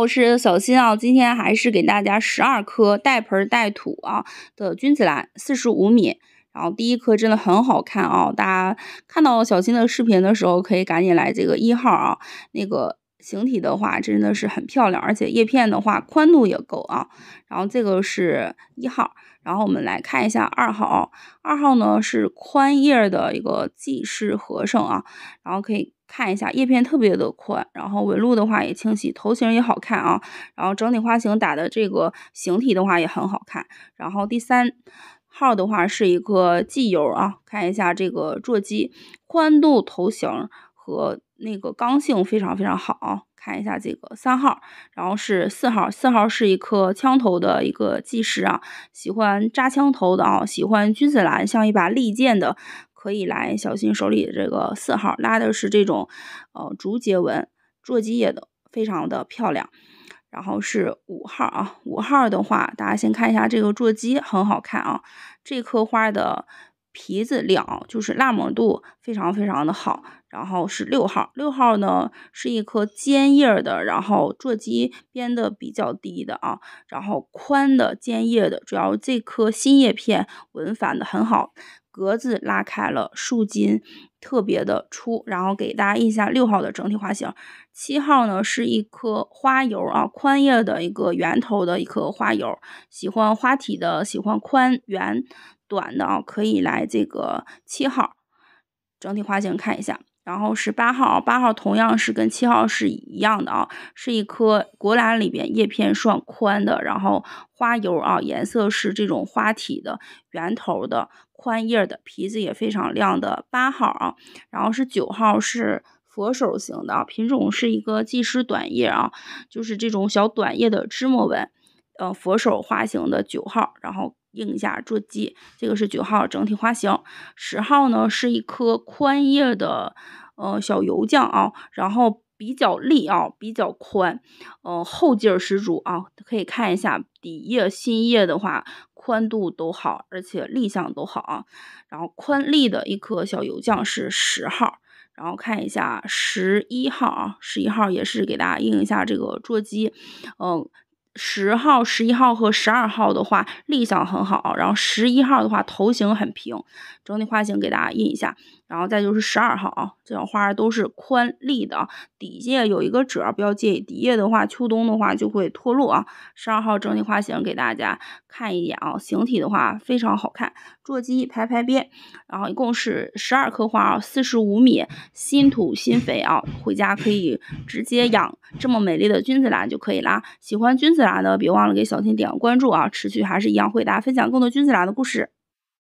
我是小新啊，今天还是给大家十二颗带盆带土啊的君子兰，四十五米。然后第一颗真的很好看啊，大家看到小新的视频的时候可以赶紧来这个一号啊。那个形体的话真的是很漂亮，而且叶片的话宽度也够啊。然后这个是一号，然后我们来看一下二号。二号呢是宽叶的一个季氏和盛啊，然后可以。看一下叶片特别的宽，然后纹路的话也清晰，头型也好看啊，然后整体花型打的这个形体的话也很好看，然后第三号的话是一个季油啊，看一下这个座机宽度、头型和。那个刚性非常非常好，看一下这个三号，然后是四号，四号是一颗枪头的一个技师啊，喜欢扎枪头的啊，喜欢君子兰像一把利剑的可以来，小心手里这个四号拉的是这种呃竹节纹座基叶的，非常的漂亮。然后是五号啊，五号的话大家先看一下这个座机，很好看啊，这颗花的。皮子亮，就是蜡膜度非常非常的好。然后是六号，六号呢是一颗尖叶的，然后座基编的比较低的啊，然后宽的尖叶的，主要这颗新叶片纹反的很好，格子拉开了，树筋特别的粗。然后给大家印下六号的整体花型。七号呢是一颗花油啊，宽叶的一个圆头的一颗花油，喜欢花体的，喜欢宽圆。短的啊，可以来这个七号整体花型看一下，然后是八号，八号同样是跟七号是一样的啊，是一颗国兰里边叶片算宽的，然后花油啊颜色是这种花体的圆头的宽叶的，皮子也非常亮的八号啊，然后是九号是佛手型的品种，是一个技师短叶啊，就是这种小短叶的芝麻纹，呃，佛手花型的九号，然后。印一下坐机，这个是九号整体花型。十号呢是一颗宽叶的呃小油酱啊，然后比较立啊，比较宽，嗯，后劲儿十足啊。可以看一下底叶、新叶的话，宽度都好，而且立向都好啊。然后宽立的一颗小油酱是十号，然后看一下十一号啊，十一号也是给大家印一下这个座机，嗯。十号、十一号和十二号的话，立向很好，然后十一号的话头型很平，整体花型给大家印一下，然后再就是十二号，啊，这种花都是宽立的，底下有一个褶，不要介意，底下的话秋冬的话就会脱落啊。十二号整体花型给大家看一眼啊，形体的话非常好看，座机排排边，然后一共是十二颗花啊，四十五米，新土新肥啊，回家可以直接养这么美丽的君子兰就可以啦，喜欢君子。子兰的，别忘了给小新点个关注啊！持续还是一样会大家分享更多君子兰的故事。